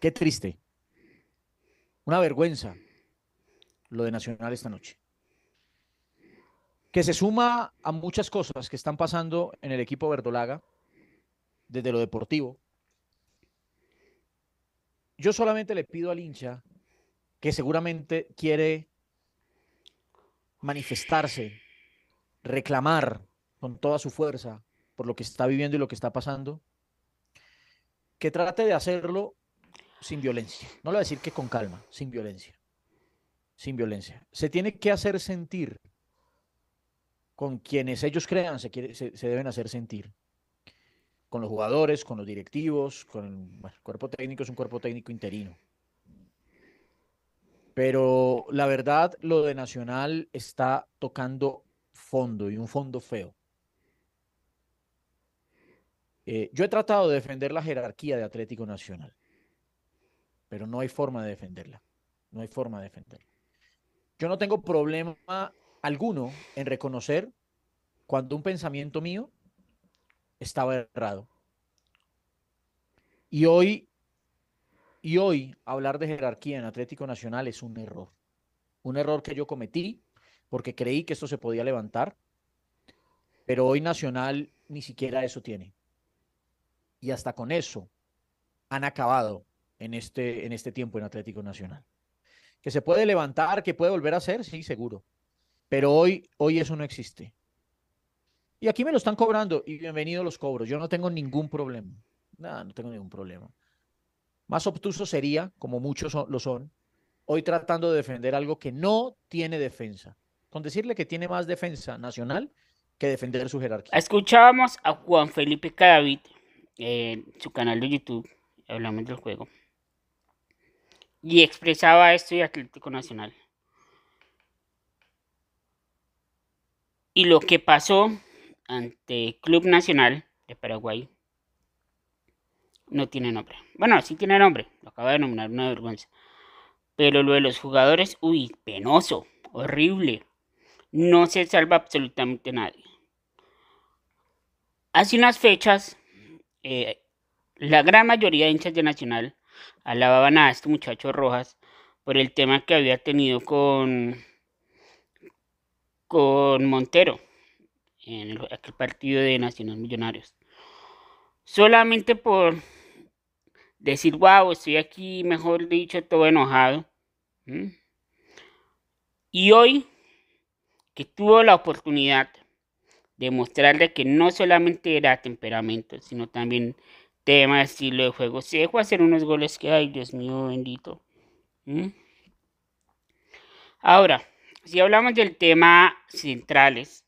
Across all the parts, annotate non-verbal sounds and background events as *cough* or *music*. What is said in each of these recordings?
Qué triste. Una vergüenza lo de Nacional esta noche. Que se suma a muchas cosas que están pasando en el equipo verdolaga, desde lo deportivo. Yo solamente le pido al hincha que seguramente quiere manifestarse, reclamar con toda su fuerza por lo que está viviendo y lo que está pasando, que trate de hacerlo sin violencia. No lo voy a decir que con calma, sin violencia. Sin violencia. Se tiene que hacer sentir con quienes ellos crean se, se, deben hacer sentir. Con los jugadores, con los directivos, con el, cuerpo técnico, es un cuerpo técnico interino. Pero la verdad, lo de Nacional está tocando fondo y un fondo feo. Eh, yo he tratado de defender la jerarquía de Atlético Nacional pero no hay forma de defenderla. No hay forma de defenderla. Yo no tengo problema alguno en reconocer cuando un pensamiento mío estaba errado. Y hoy, y hoy hablar de jerarquía en Atlético Nacional es un error. Un error que yo cometí porque creí que esto se podía levantar, pero hoy Nacional ni siquiera eso tiene. Y hasta con eso han acabado en este, en este tiempo en Atlético Nacional. Que se puede levantar, que puede volver a ser? sí, seguro. Pero hoy, hoy eso no existe. Y aquí me lo están cobrando y bienvenido los cobros. Yo no tengo ningún problema. Nada, no tengo ningún problema. Más obtuso sería, como muchos lo son, hoy tratando de defender algo que no tiene defensa. Con decirle que tiene más defensa nacional que defender su jerarquía. Escuchábamos a Juan Felipe Cadavid en su canal de YouTube, hablando del juego y expresaba esto de Atlético Nacional. Y lo que pasó ante Club Nacional de Paraguay no tiene nombre. Bueno, sí tiene nombre, lo acabo de nombrar una vergüenza. Pero lo de los jugadores, uy, penoso, horrible. No se salva absolutamente nadie. Hace unas fechas, eh, la gran mayoría de hinchas de Nacional alababan a este muchacho Rojas por el tema que había tenido con, con Montero en el, partido de Naciones Millonarios. Solamente por decir, wow, estoy aquí, mejor dicho, todo enojado. Y hoy que tuvo la oportunidad de mostrarle que no solamente era temperamento, sino también tema, estilo de juego. Si dejo hacer unos goles que, hay, Dios mío, bendito. ¿Mm? Ahora, si hablamos del tema centrales,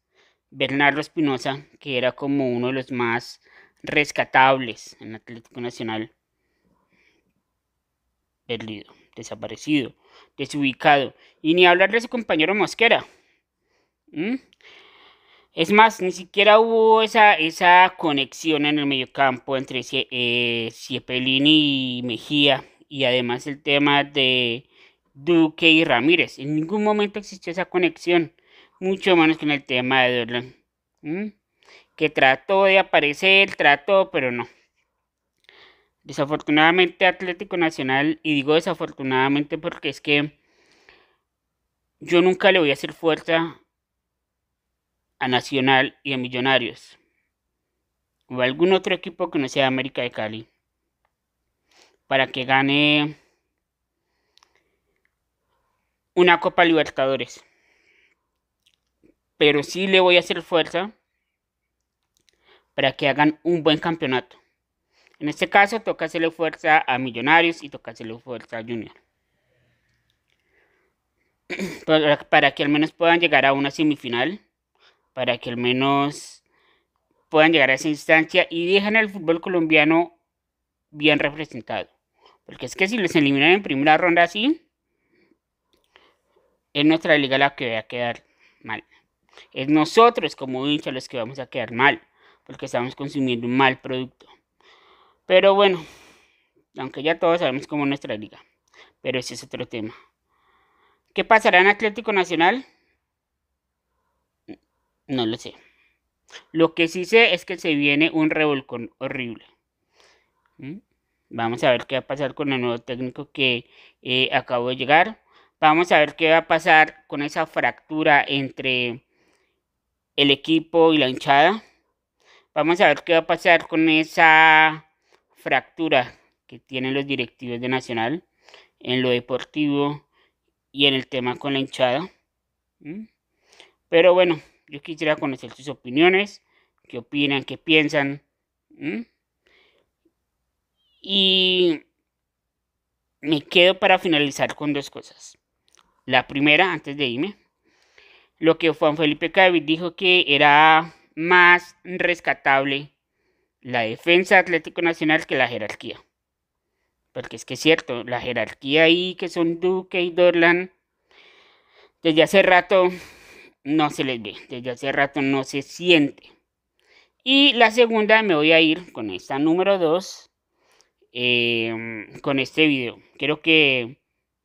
Bernardo Espinosa, que era como uno de los más rescatables en Atlético Nacional, perdido, desaparecido, desubicado. Y ni hablar de su compañero Mosquera. ¿Mm? Es más, ni siquiera hubo esa, esa conexión en el mediocampo entre eh, y Mejía. Y además el tema de Duque y Ramírez. En ningún momento existió esa conexión. Mucho menos que en el tema de Durland. Que trató de aparecer, trató, pero no. Desafortunadamente Atlético Nacional, y digo desafortunadamente porque es que yo nunca le voy a hacer fuerza a Nacional y a Millonarios. O algún otro equipo que no sea América de Cali. Para que gane una Copa Libertadores. Pero sí le voy a hacer fuerza para que hagan un buen campeonato. En este caso toca hacerle fuerza a Millonarios y toca fuerza a Junior. *clears throat* Para, para que al menos puedan llegar a una semifinal para que al menos puedan llegar a esa instancia y dejen al fútbol colombiano bien representado. Porque es que si los eliminan en primera ronda así, es nuestra liga la que va a quedar mal. Es nosotros como dicho, los que vamos a quedar mal, porque estamos consumiendo un mal producto. Pero bueno, aunque ya todos sabemos cómo es nuestra liga, pero ese es otro tema. ¿Qué pasará en Atlético Nacional? No lo sé. Lo que sí sé es que se viene un revolcón horrible. ¿Mm? Vamos a ver qué va a pasar con el nuevo técnico que eh, acabo de llegar. Vamos a ver qué va a pasar con esa fractura entre el equipo y la hinchada. Vamos a ver qué va a pasar con esa fractura que tienen los directivos de Nacional en lo deportivo y en el tema con la hinchada. ¿Mm? Pero bueno, yo quisiera conocer sus opiniones, qué opinan, qué piensan. Y me quedo para finalizar con dos cosas. La primera, antes de irme, lo que Juan Felipe Cavit dijo que era más rescatable la defensa Atlético Nacional que la jerarquía. Porque es que es cierto, la jerarquía ahí que son Duque y Dorlan, desde hace rato no se les ve, desde hace rato no se siente. Y la segunda me voy a ir con esta número 2, em, con este video. Quiero que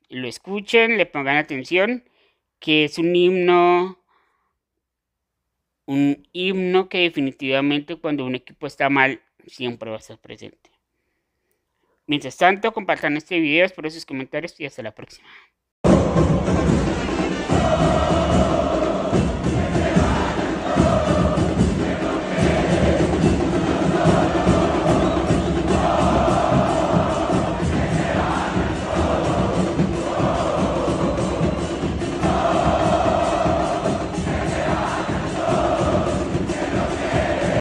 lo escuchen, le pongan atención, que es un himno, un himno que definitivamente cuando un equipo está mal siempre va a estar presente. Mientras tanto, compartan este video, espero sus comentarios y hasta la próxima.